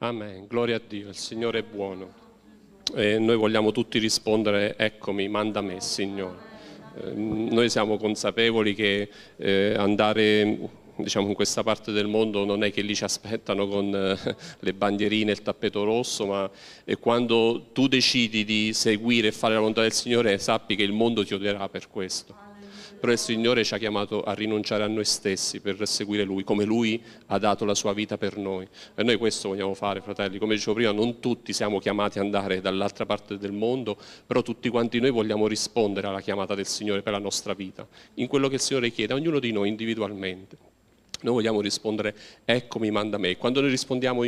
Amen, gloria a Dio, il Signore è buono. E noi vogliamo tutti rispondere, eccomi, manda me, Signore. Eh, noi siamo consapevoli che eh, andare diciamo, in questa parte del mondo non è che lì ci aspettano con eh, le bandierine e il tappeto rosso, ma quando tu decidi di seguire e fare la volontà del Signore sappi che il mondo ti odierà per questo però il Signore ci ha chiamato a rinunciare a noi stessi per seguire Lui, come Lui ha dato la sua vita per noi. E noi questo vogliamo fare, fratelli. Come dicevo prima, non tutti siamo chiamati ad andare dall'altra parte del mondo, però tutti quanti noi vogliamo rispondere alla chiamata del Signore per la nostra vita, in quello che il Signore chiede a ognuno di noi individualmente. Noi vogliamo rispondere eccomi, manda me. Quando noi rispondiamo,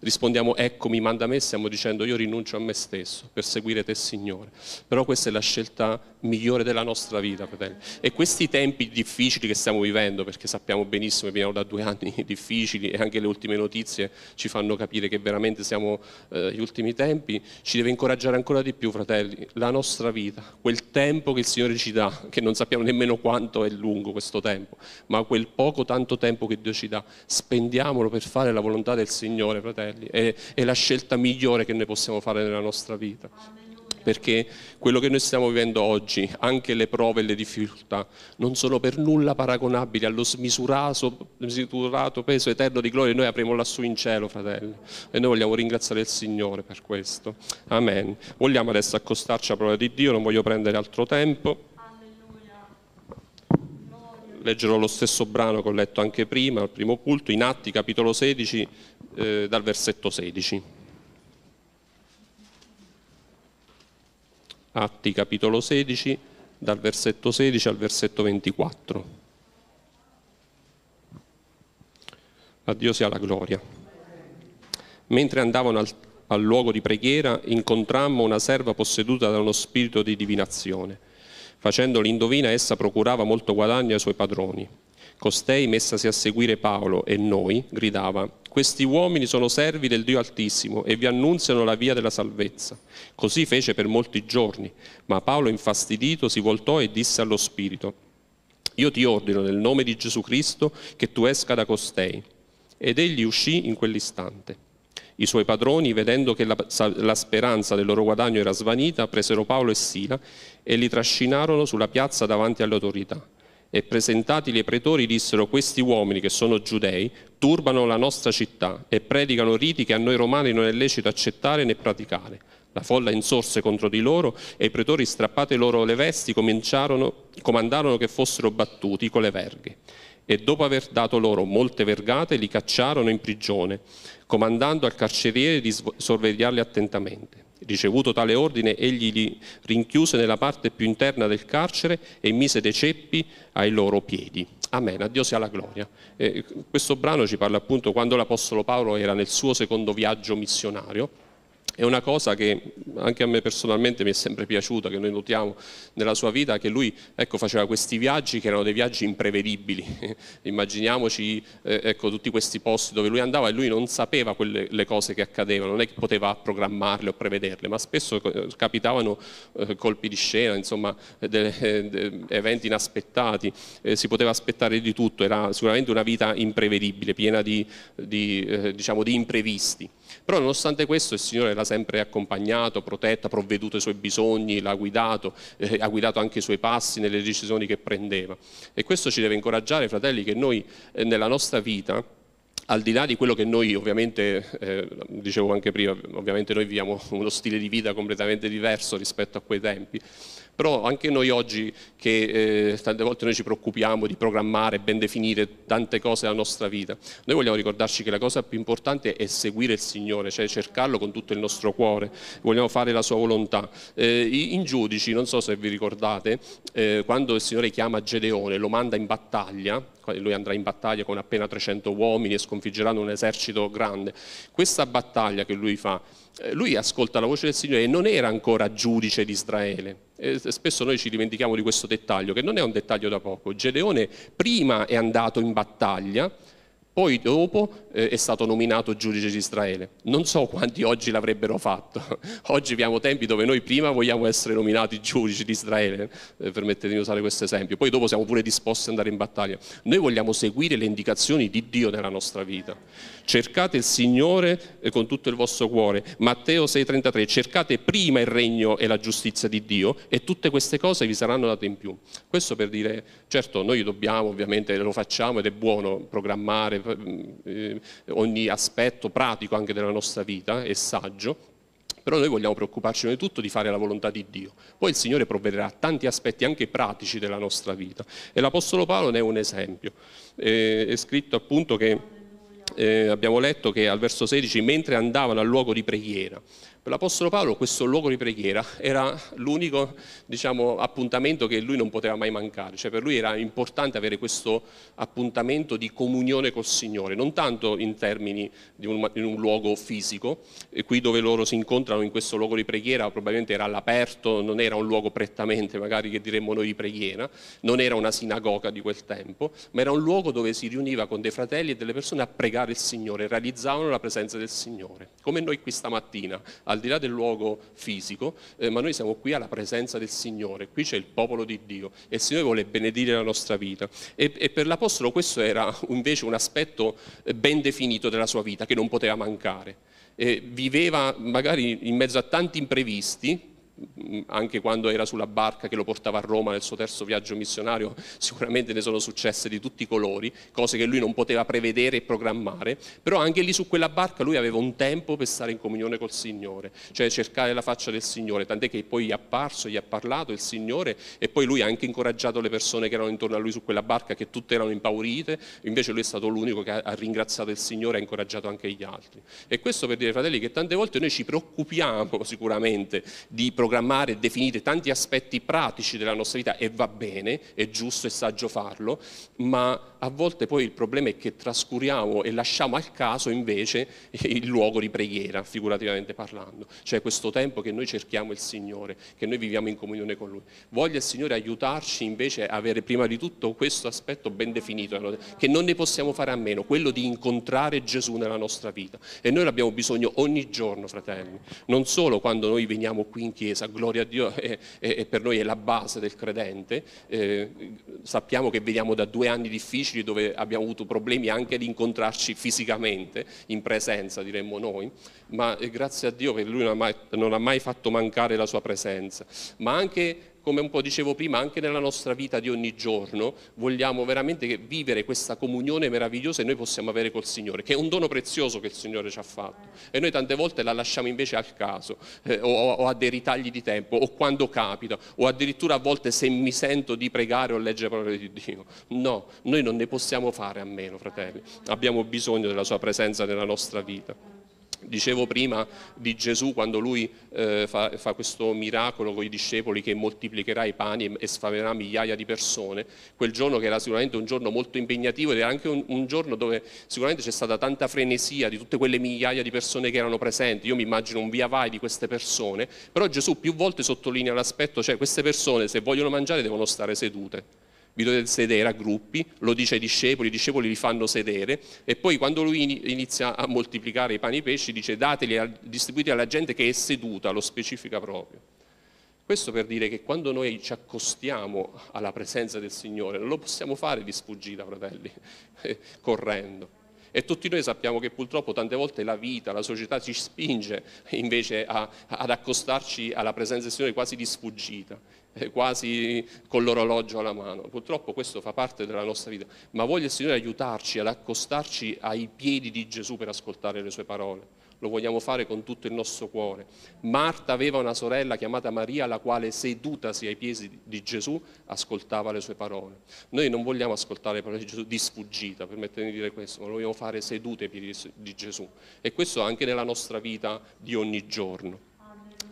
rispondiamo eccomi, manda me, stiamo dicendo io rinuncio a me stesso per seguire te Signore. Però questa è la scelta migliore della nostra vita, fratelli. E questi tempi difficili che stiamo vivendo, perché sappiamo benissimo che veniamo da due anni difficili e anche le ultime notizie ci fanno capire che veramente siamo eh, gli ultimi tempi, ci deve incoraggiare ancora di più, fratelli, la nostra vita, quel tempo che il Signore ci dà, che non sappiamo nemmeno quanto è lungo questo tempo, ma quel poco tanto tempo tempo che Dio ci dà, spendiamolo per fare la volontà del Signore, fratelli, è, è la scelta migliore che noi possiamo fare nella nostra vita. Perché quello che noi stiamo vivendo oggi, anche le prove e le difficoltà, non sono per nulla paragonabili allo smisurato, smisurato peso eterno di gloria che noi apriamo lassù in cielo, fratelli. E noi vogliamo ringraziare il Signore per questo. Amen. Vogliamo adesso accostarci alla parola di Dio, non voglio prendere altro tempo leggerò lo stesso brano che ho letto anche prima, al primo culto, in Atti capitolo 16 eh, dal versetto 16. Atti capitolo 16 dal versetto 16 al versetto 24. A Dio sia la gloria. Mentre andavano al, al luogo di preghiera incontrammo una serva posseduta da uno spirito di divinazione Facendo l'indovina essa procurava molto guadagno ai suoi padroni. Costei, messasi a seguire Paolo e noi, gridava, questi uomini sono servi del Dio Altissimo e vi annunziano la via della salvezza. Così fece per molti giorni, ma Paolo infastidito si voltò e disse allo Spirito, io ti ordino nel nome di Gesù Cristo che tu esca da costei. Ed egli uscì in quell'istante. I suoi padroni, vedendo che la, la speranza del loro guadagno era svanita, presero Paolo e Sila e li trascinarono sulla piazza davanti alle autorità. E presentatili ai pretori dissero questi uomini che sono giudei turbano la nostra città e predicano riti che a noi romani non è lecito accettare né praticare. La folla insorse contro di loro e i pretori strappate loro le vesti comandarono che fossero battuti con le verghe e dopo aver dato loro molte vergate li cacciarono in prigione, comandando al carceriere di sorvegliarli attentamente. Ricevuto tale ordine, egli li rinchiuse nella parte più interna del carcere e mise dei ceppi ai loro piedi. Amen, a Dio sia la gloria. Eh, questo brano ci parla appunto quando l'Apostolo Paolo era nel suo secondo viaggio missionario è una cosa che anche a me personalmente mi è sempre piaciuta, che noi notiamo nella sua vita, che lui ecco, faceva questi viaggi che erano dei viaggi imprevedibili. Immaginiamoci eh, ecco, tutti questi posti dove lui andava e lui non sapeva quelle, le cose che accadevano, non è che poteva programmarle o prevederle, ma spesso eh, capitavano eh, colpi di scena, insomma, eh, de, eh, de, eventi inaspettati, eh, si poteva aspettare di tutto, era sicuramente una vita imprevedibile, piena di, di, diciamo, di imprevisti. Però nonostante questo il Signore l'ha sempre accompagnato, protetto, provveduto ai suoi bisogni, l'ha guidato, eh, ha guidato anche i suoi passi nelle decisioni che prendeva. E questo ci deve incoraggiare, fratelli, che noi eh, nella nostra vita al di là di quello che noi ovviamente, eh, dicevo anche prima, ovviamente noi viviamo uno stile di vita completamente diverso rispetto a quei tempi, però anche noi oggi che eh, tante volte noi ci preoccupiamo di programmare, ben definire tante cose della nostra vita, noi vogliamo ricordarci che la cosa più importante è seguire il Signore, cioè cercarlo con tutto il nostro cuore, vogliamo fare la sua volontà. Eh, in giudici, non so se vi ricordate, eh, quando il Signore chiama Gedeone, lo manda in battaglia, lui andrà in battaglia con appena 300 uomini e sconfiggeranno un esercito grande, questa battaglia che lui fa eh, lui ascolta la voce del Signore e non era ancora giudice di Israele. E eh, spesso noi ci dimentichiamo di questo dettaglio, che non è un dettaglio da poco. Gedeone prima è andato in battaglia, poi dopo eh, è stato nominato giudice di Israele. Non so quanti oggi l'avrebbero fatto. Oggi abbiamo tempi dove noi prima vogliamo essere nominati giudici di Israele, eh, permettetemi di usare questo esempio, poi dopo siamo pure disposti ad andare in battaglia. Noi vogliamo seguire le indicazioni di Dio nella nostra vita. Cercate il Signore eh, con tutto il vostro cuore. Matteo 6:33, cercate prima il regno e la giustizia di Dio e tutte queste cose vi saranno date in più. Questo per dire, certo noi dobbiamo, ovviamente lo facciamo ed è buono programmare Mm, eh, ogni aspetto pratico anche della nostra vita è saggio, però noi vogliamo preoccuparci prima di tutto di fare la volontà di Dio. Poi il Signore provvederà a tanti aspetti anche pratici della nostra vita e l'Apostolo Paolo ne è un esempio. Eh, è scritto appunto che eh, abbiamo letto che al verso 16, mentre andavano al luogo di preghiera, per l'Apostolo Paolo questo luogo di preghiera era l'unico diciamo, appuntamento che lui non poteva mai mancare, cioè per lui era importante avere questo appuntamento di comunione col Signore, non tanto in termini di un, in un luogo fisico, e qui dove loro si incontrano in questo luogo di preghiera probabilmente era all'aperto, non era un luogo prettamente magari che diremmo noi di preghiera, non era una sinagoga di quel tempo, ma era un luogo dove si riuniva con dei fratelli e delle persone a pregare il Signore, realizzavano la presenza del Signore, come noi qui stamattina al di là del luogo fisico, eh, ma noi siamo qui alla presenza del Signore, qui c'è il popolo di Dio e il Signore vuole benedire la nostra vita. E, e per l'Apostolo questo era invece un aspetto eh, ben definito della sua vita che non poteva mancare. Eh, viveva magari in mezzo a tanti imprevisti, Mm, anche quando era sulla barca che lo portava a Roma nel suo terzo viaggio missionario, sicuramente ne sono successe di tutti i colori, cose che lui non poteva prevedere e programmare, però anche lì su quella barca lui aveva un tempo per stare in comunione col Signore, cioè cercare la faccia del Signore, tant'è che poi gli è apparso, gli ha parlato il Signore e poi lui ha anche incoraggiato le persone che erano intorno a lui su quella barca, che tutte erano impaurite, invece lui è stato l'unico che ha ringraziato il Signore e ha incoraggiato anche gli altri. E questo per dire, fratelli, che tante volte noi ci preoccupiamo sicuramente di programmare programmare e definire tanti aspetti pratici della nostra vita e va bene, è giusto e saggio farlo, ma a volte poi il problema è che trascuriamo e lasciamo al caso invece il luogo di preghiera, figurativamente parlando, cioè questo tempo che noi cerchiamo il Signore, che noi viviamo in comunione con Lui. Voglia il Signore aiutarci invece a avere prima di tutto questo aspetto ben definito, che non ne possiamo fare a meno, quello di incontrare Gesù nella nostra vita. E noi l'abbiamo bisogno ogni giorno, fratelli, non solo quando noi veniamo qui in chiesa, gloria a Dio, e, eh, e, eh, e per noi è la base del credente, eh, sappiamo che veniamo da due anni difficili, difficili dove abbiamo avuto problemi anche di incontrarci fisicamente, in presenza diremmo noi, ma eh, grazie a Dio che lui non ha, mai, non ha mai fatto mancare la sua presenza, ma anche come un po' dicevo prima, anche nella nostra vita di ogni giorno vogliamo veramente vivere questa comunione meravigliosa che noi possiamo avere col Signore, che è un dono prezioso che il Signore ci ha fatto. E noi tante volte la lasciamo invece al caso, eh, o, o, a dei ritagli di tempo, o quando capita, o addirittura a volte se mi sento di pregare o leggere la parola di Dio. No, noi non ne possiamo fare a meno, fratelli. Abbiamo bisogno della Sua presenza nella nostra vita. Dicevo prima di Gesù quando lui eh, fa, fa, questo miracolo con i discepoli che moltiplicherà i pani e, e sfamerà migliaia di persone, quel giorno che era sicuramente un giorno molto impegnativo ed era anche un, un, giorno dove sicuramente c'è stata tanta frenesia di tutte quelle migliaia di persone che erano presenti, io mi immagino un via vai di queste persone, però Gesù più volte sottolinea l'aspetto, cioè queste persone se vogliono mangiare devono stare sedute vi dovete sedere a gruppi, lo dice ai discepoli, i discepoli li fanno sedere e poi quando lui inizia a moltiplicare i pani e i pesci dice dateli, distribuiti alla gente che è seduta, lo specifica proprio. Questo per dire che quando noi ci accostiamo alla presenza del Signore non lo possiamo fare di sfuggita, fratelli, correndo. E tutti noi sappiamo che purtroppo tante volte la vita, la società ci spinge invece a, ad accostarci alla presenza del Signore quasi di sfuggita, eh, quasi con l'orologio alla mano. Purtroppo questo fa parte della nostra vita, ma voglio il Signore aiutarci ad accostarci ai piedi di Gesù per ascoltare le sue parole lo vogliamo fare con tutto il nostro cuore. Marta aveva una sorella chiamata Maria, la quale sedutasi ai piedi di Gesù ascoltava le sue parole. Noi non vogliamo ascoltare le parole di Gesù di sfuggita, permettetemi di dire questo, ma lo vogliamo fare sedute ai piedi di Gesù. E questo anche nella nostra vita di ogni giorno.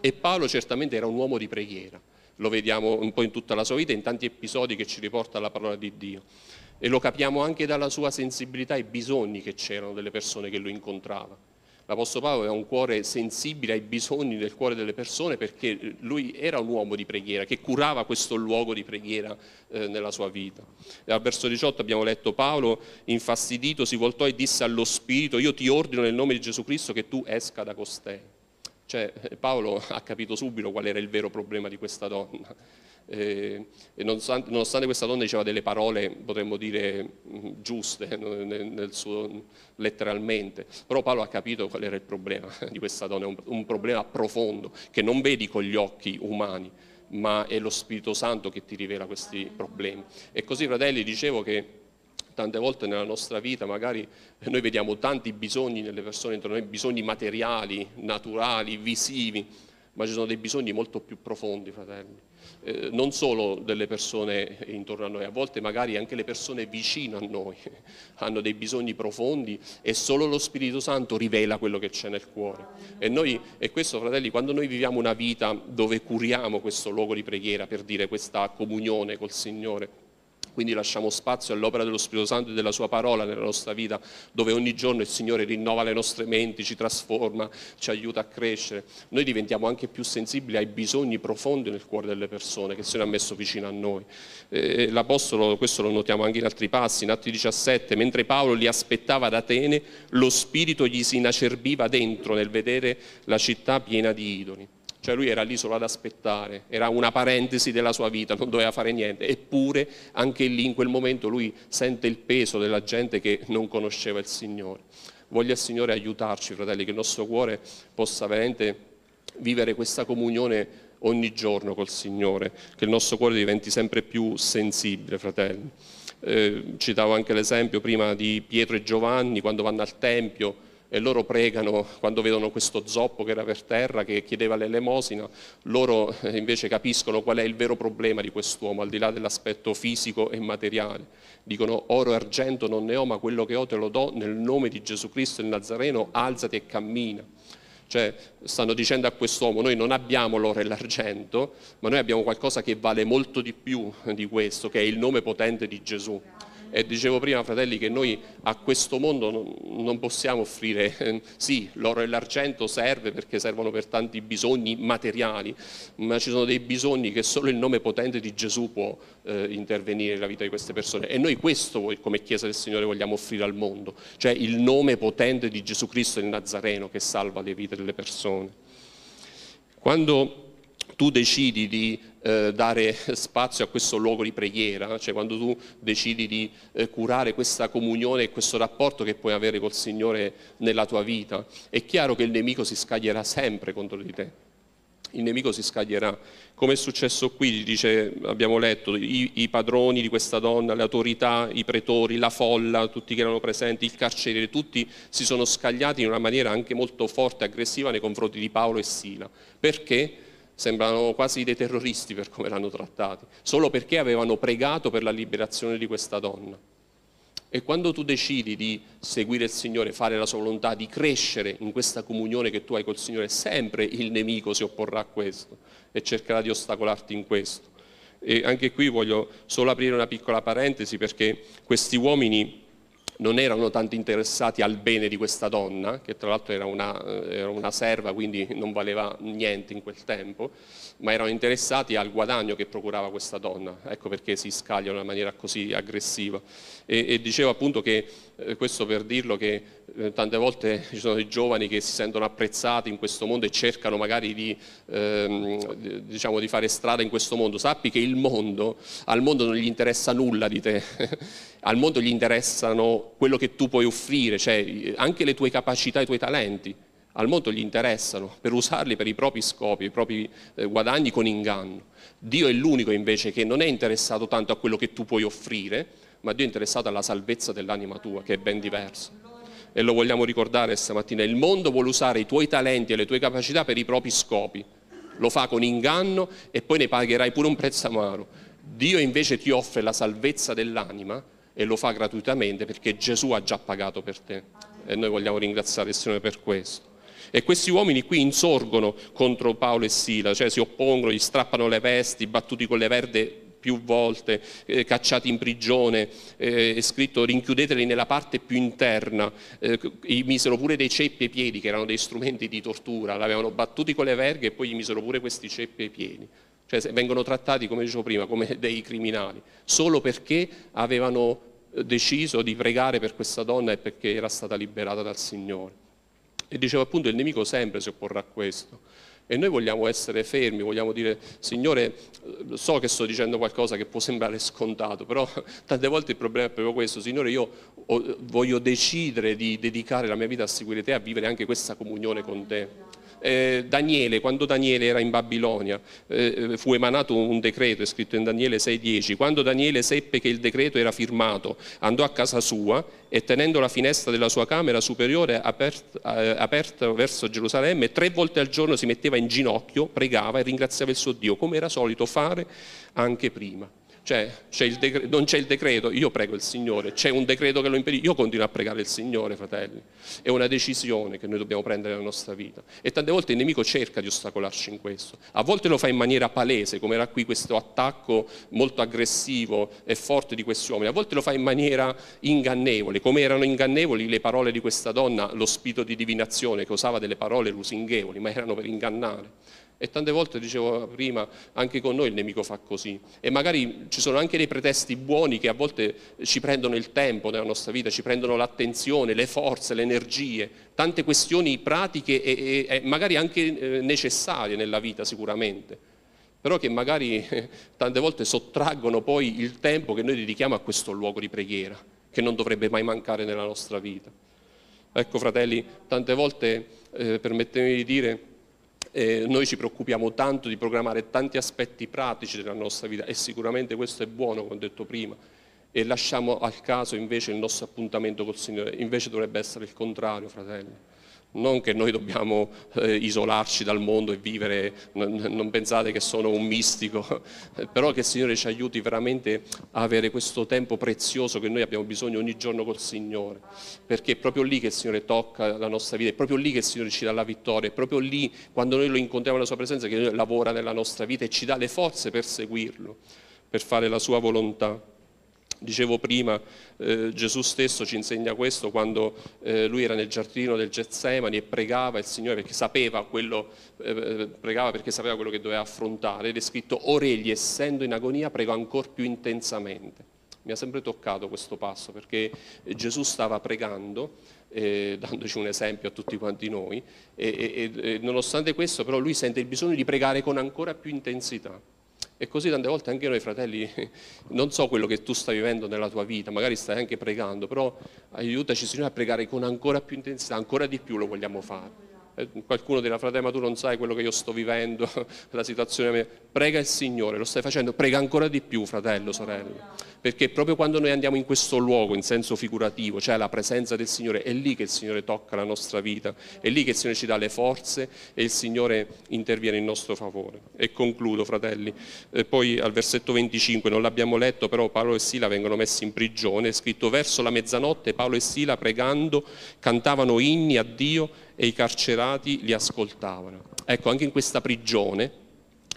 E Paolo certamente era un uomo di preghiera, lo vediamo un po' in tutta la sua vita, in tanti episodi che ci riporta alla parola di Dio e lo capiamo anche dalla sua sensibilità e bisogni che c'erano delle persone che lo incontrava. L'Apostolo Paolo aveva un cuore sensibile ai bisogni del cuore delle persone perché eh, lui era un uomo di preghiera che curava questo luogo di preghiera eh, nella sua vita. E al verso 18 abbiamo letto Paolo infastidito si voltò e disse allo Spirito io ti ordino nel nome di Gesù Cristo che tu esca da costei. Cioè eh, Paolo ha capito subito qual era il vero problema di questa donna eh, e nonostante, nonostante, questa donna diceva delle parole, potremmo dire, mm, giuste suo, letteralmente, però Paolo ha capito qual era il problema di questa donna, un, un problema profondo che non vedi con gli occhi umani, ma è lo Spirito Santo che ti rivela questi problemi. E così, fratelli, dicevo che tante volte nella nostra vita magari eh, noi vediamo tanti bisogni nelle persone intorno a noi, bisogni materiali, naturali, visivi, ma ci sono dei bisogni molto più profondi, fratelli eh, non solo delle persone intorno a noi, a volte magari anche le persone vicine a noi hanno dei bisogni profondi e solo lo Spirito Santo rivela quello che c'è nel cuore. E, noi, e questo, fratelli, quando noi viviamo una vita dove curiamo questo luogo di preghiera, per dire questa comunione col Signore, quindi lasciamo spazio all'opera dello Spirito Santo e della sua parola nella nostra vita, dove ogni giorno il Signore rinnova le nostre menti, ci trasforma, ci aiuta a crescere. Noi diventiamo anche più sensibili ai bisogni profondi nel cuore delle persone che se ne ha messo vicino a noi. Eh, l'Apostolo, questo lo notiamo anche in altri passi, in Atti 17, mentre Paolo li aspettava ad Atene, lo Spirito gli si inacerbiva dentro nel vedere la città piena di idoli. Cioè lui era lì solo ad aspettare, era una parentesi della sua vita, non doveva fare niente. Eppure anche lì in quel momento lui sente il peso della gente che non conosceva il Signore. Voglia il Signore aiutarci, fratelli, che il nostro cuore possa veramente vivere questa comunione ogni giorno col Signore, che il nostro cuore diventi sempre più sensibile, fratelli. Eh, citavo anche l'esempio prima di Pietro e Giovanni quando vanno al Tempio e loro pregano quando vedono questo zoppo che era per terra, che chiedeva l'elemosina, loro eh, invece capiscono qual è il vero problema di quest'uomo, al di là dell'aspetto fisico e materiale. Dicono oro e argento non ne ho, ma quello che ho te lo do nel nome di Gesù Cristo il Nazareno, alzati e cammina. Cioè stanno dicendo a quest'uomo noi non abbiamo l'oro e l'argento, ma noi abbiamo qualcosa che vale molto di più di questo, che è il nome potente di Gesù. E dicevo prima, fratelli, che noi a questo mondo non possiamo offrire, sì, l'oro e l'argento serve perché servono per tanti bisogni materiali, ma ci sono dei bisogni che solo il nome potente di Gesù può eh, intervenire nella vita di queste persone. E noi questo come Chiesa del Signore vogliamo offrire al mondo, cioè il nome potente di Gesù Cristo il Nazareno che salva le vite delle persone. Quando tu decidi di eh, dare spazio a questo luogo di preghiera, cioè quando tu decidi di eh, curare questa comunione e questo rapporto che puoi avere col Signore nella tua vita, è chiaro che il nemico si scaglierà sempre contro di te. Il nemico si scaglierà. Come è successo qui, dice, abbiamo letto, i, i padroni di questa donna, le autorità, i pretori, la folla, tutti che erano presenti, il carceriere, tutti si sono scagliati in una maniera anche molto forte, aggressiva nei confronti di Paolo e Sila. Perché? sembrano quasi dei terroristi per come l'hanno trattati, solo perché avevano pregato per la liberazione di questa donna. E quando tu decidi di seguire il Signore, fare la sua volontà, di crescere in questa comunione che tu hai col Signore, sempre il nemico si opporrà a questo e cercherà di ostacolarti in questo. E anche qui voglio solo aprire una piccola parentesi perché questi uomini non erano tanto interessati al bene di questa donna, che tra l'altro era una, eh, era una, serva, quindi non valeva niente in quel tempo, ma erano interessati al guadagno che procurava questa donna, ecco perché si scagliano in maniera così aggressiva. E, e dicevo appunto che, eh, questo per dirlo, che eh, tante volte ci sono dei giovani che si sentono apprezzati in questo mondo e cercano magari di, ehm, diciamo, di, fare strada in questo mondo. Sappi che il mondo, al mondo non gli interessa nulla di te, al mondo gli interessano quello che tu puoi offrire, cioè eh, anche le tue capacità, i tuoi talenti. Al mondo gli interessano per usarli per i propri scopi, i propri eh, guadagni con inganno. Dio è l'unico invece che non è interessato tanto a quello che tu puoi offrire, ma Dio è interessato alla salvezza dell'anima tua, che è ben diverso e lo vogliamo ricordare stamattina, il mondo vuole usare i tuoi talenti e le tue capacità per i propri scopi, lo fa con inganno e poi ne pagherai pure un prezzo amaro. Dio invece ti offre la salvezza dell'anima e lo fa gratuitamente perché Gesù ha già pagato per te e noi vogliamo ringraziare il Signore per questo. E questi uomini qui insorgono contro Paolo e Sila, cioè si oppongono, gli strappano le vesti, battuti con le verde più volte, eh, cacciati in prigione, eh, è scritto rinchiudeteli nella parte più interna, eh, gli misero pure dei ceppi ai piedi che erano dei strumenti di tortura, l'avevano battuti con le verghe e poi gli misero pure questi ceppi ai piedi. Cioè vengono trattati, come dicevo prima, come dei criminali, solo perché avevano eh, deciso di pregare per questa donna e perché era stata liberata dal Signore. E dicevo appunto il nemico sempre si opporrà a questo e noi vogliamo essere fermi, vogliamo dire, Signore, so che sto dicendo qualcosa che può sembrare scontato, però tante volte il problema è proprio questo, Signore, io voglio decidere di dedicare la mia vita a seguire te, a vivere anche questa comunione con te eh, Daniele, quando Daniele era in Babilonia, eh, eh, fu emanato un decreto, è scritto in Daniele 6.10, quando Daniele seppe che il decreto era firmato, andò a casa sua e tenendo la finestra della sua camera superiore aperta, eh, aperta verso Gerusalemme, tre volte al giorno si metteva in ginocchio, pregava e ringraziava il suo Dio, come era solito fare anche prima. Cioè, c'è decreto, non c'è il decreto, io prego il Signore, c'è un decreto che lo impedisce, io continuo a pregare il Signore, fratelli. È una decisione che noi dobbiamo prendere nella nostra vita. E tante volte il nemico cerca di ostacolarci in questo. A volte lo fa in maniera palese, come era qui questo attacco molto aggressivo e forte di questi uomini. A volte lo fa in maniera ingannevole, come erano ingannevoli le parole di questa donna, lo spirito di divinazione che usava delle parole lusinghevoli, ma erano per ingannare. E tante volte, dicevo prima, anche con noi il nemico fa così. E magari ci sono anche dei pretesti buoni che a volte ci prendono il tempo della nostra vita, ci prendono l'attenzione, le forze, le energie, tante questioni pratiche e, e, e magari anche eh, necessarie nella vita sicuramente però che magari eh, tante volte sottraggono poi il tempo che noi dedichiamo a questo luogo di preghiera, che non dovrebbe mai mancare nella nostra vita. Ecco fratelli, tante volte, eh, permettetemi di dire, eh, noi ci preoccupiamo tanto di programmare tanti aspetti pratici della nostra vita e sicuramente questo è buono, come ho detto prima, e lasciamo al caso invece il nostro appuntamento col Signore, invece dovrebbe essere il contrario, fratelli non che noi dobbiamo eh, isolarci dal mondo e vivere, non pensate che sono un mistico, però che il Signore ci aiuti veramente a avere questo tempo prezioso che noi abbiamo bisogno ogni giorno col Signore, perché è proprio lì che il Signore tocca la nostra vita, è proprio lì che il Signore ci dà la vittoria, è proprio lì quando noi lo incontriamo nella sua presenza che lavora nella nostra vita e ci dà le forze per seguirlo, per fare la sua volontà. Dicevo prima, eh, Gesù stesso ci insegna questo quando eh, lui era nel giardino del Getsemani e pregava il Signore perché sapeva quello, eh, eh pregava perché sapeva quello che doveva affrontare ed è scritto, Oregli, essendo in agonia prego ancora più intensamente. Mi ha sempre toccato questo passo perché eh, Gesù stava pregando, eh, dandoci un esempio a tutti quanti noi, e, e, e nonostante questo però lui sente il bisogno di pregare con ancora più intensità. E così tante volte anche noi fratelli, non so quello che tu stai vivendo nella tua vita, magari stai anche pregando, però aiutaci Signore a pregare con ancora più intensità, ancora di più lo vogliamo fare. Eh, qualcuno dirà, fratello, ma tu non sai quello che io sto vivendo, la situazione mia. Prega il Signore, lo stai facendo, prega ancora di più, fratello, sorella perché proprio quando noi andiamo in questo luogo in senso figurativo, cioè la presenza del Signore, è lì che il Signore tocca la nostra vita, è lì che il Signore ci dà le forze e il Signore interviene in nostro favore. E concludo, fratelli, e poi al versetto 25, non l'abbiamo letto, però Paolo e Sila vengono messi in prigione, è scritto verso la mezzanotte Paolo e Sila pregando cantavano inni a Dio e i carcerati li ascoltavano. Ecco, anche in questa prigione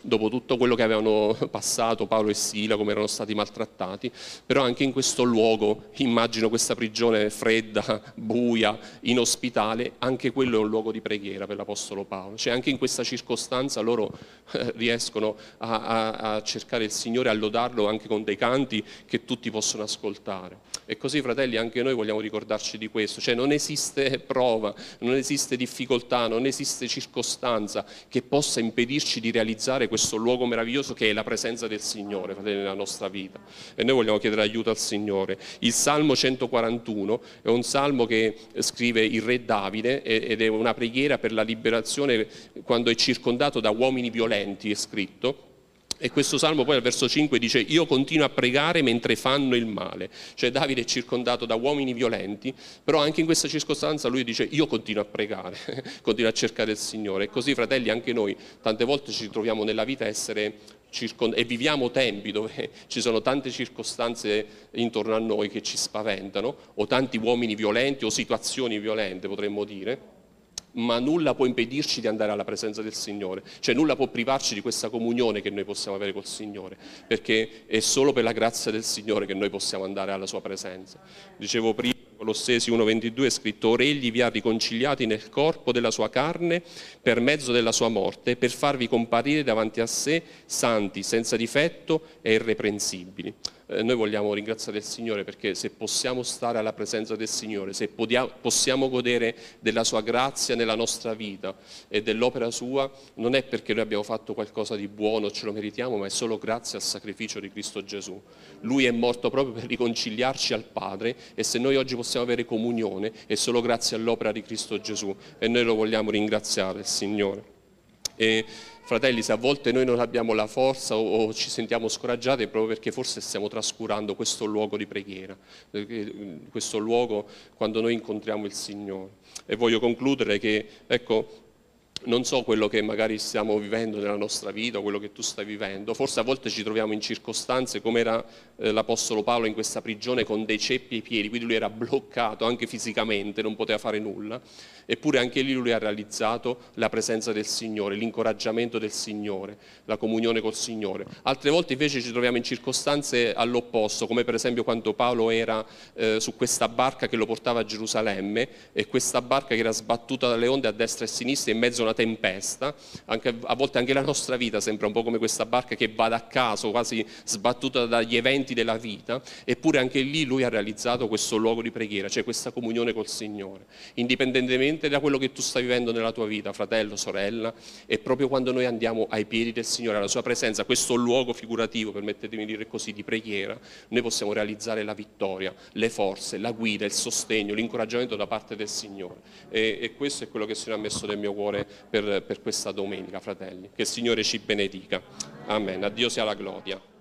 dopo tutto quello che avevano passato Paolo e Sila, come erano stati maltrattati, però anche in questo luogo, immagino questa prigione fredda, buia, inospitale, anche quello è un luogo di preghiera per l'Apostolo Paolo, cioè anche in questa circostanza loro eh, riescono a, a, a cercare il Signore, a lodarlo anche con dei canti che tutti possono ascoltare. E così fratelli anche noi vogliamo ricordarci di questo, cioè non esiste prova, non esiste difficoltà, non esiste circostanza che possa impedirci di realizzare questo questo luogo meraviglioso che è la presenza del Signore nella nostra vita e noi vogliamo chiedere aiuto al Signore. Il Salmo 141 è un salmo che scrive il re Davide ed è una preghiera per la liberazione quando è circondato da uomini violenti, è scritto, e questo salmo poi al verso 5 dice io continuo a pregare mentre fanno il male, cioè Davide è circondato da uomini violenti, però anche in questa circostanza lui dice io continuo a pregare, continuo a cercare il Signore. E così fratelli anche noi tante volte ci troviamo nella vita a essere circond- e viviamo tempi dove ci sono tante circostanze intorno a noi che ci spaventano, o tanti uomini violenti o situazioni violente potremmo dire ma nulla può impedirci di andare alla presenza del Signore, cioè nulla può privarci di questa comunione che noi possiamo avere col Signore, perché è solo per la grazia del Signore che noi possiamo andare alla sua presenza. Dicevo prima, Colossesi 1.22 è scritto, Ora egli vi ha riconciliati nel corpo della sua carne per mezzo della sua morte, per farvi comparire davanti a sé santi, senza difetto e irreprensibili. Eh, noi vogliamo ringraziare il Signore perché se possiamo stare alla presenza del Signore, se possiamo godere della sua grazia nella nostra vita e dell'opera sua, non è perché noi abbiamo fatto qualcosa di buono, ce lo meritiamo, ma è solo grazie al sacrificio di Cristo Gesù. Lui è morto proprio per riconciliarci al Padre e se noi oggi possiamo avere comunione è solo grazie all'opera di Cristo Gesù e noi lo vogliamo ringraziare il Signore. E Fratelli, se a volte noi non abbiamo la forza o, ci sentiamo scoraggiati è proprio perché forse stiamo trascurando questo luogo di preghiera, eh, eh, questo luogo quando noi incontriamo il Signore. E voglio concludere che, ecco, non so quello che magari stiamo vivendo nella nostra vita, quello che tu stai vivendo, forse a volte ci troviamo in circostanze come era eh, l'Apostolo Paolo in questa prigione con dei ceppi ai piedi, quindi lui era bloccato anche fisicamente, non poteva fare nulla, eppure anche lì lui ha realizzato la presenza del Signore, l'incoraggiamento del Signore, la comunione col Signore. Altre volte invece ci troviamo in circostanze all'opposto, come per esempio quando Paolo era eh, su questa barca che lo portava a Gerusalemme e questa barca che era sbattuta dalle onde a destra e a sinistra in mezzo a una tempesta, anche, a volte anche la nostra vita sembra un po' come questa barca che va da caso, quasi sbattuta dagli eventi della vita, eppure anche lì lui ha realizzato questo luogo di preghiera, cioè questa comunione col Signore, indipendentemente da quello che tu stai vivendo nella tua vita, fratello, sorella, e proprio quando noi andiamo ai piedi del Signore, alla sua presenza, questo luogo figurativo, permettetemi di dire così, di preghiera, noi possiamo realizzare la vittoria, le forze, la guida, il sostegno, l'incoraggiamento da parte del Signore. E, e questo è quello che il Signore ha messo nel mio cuore per, per questa domenica, fratelli. Che il Signore ci benedica. Amen. A Dio sia la gloria.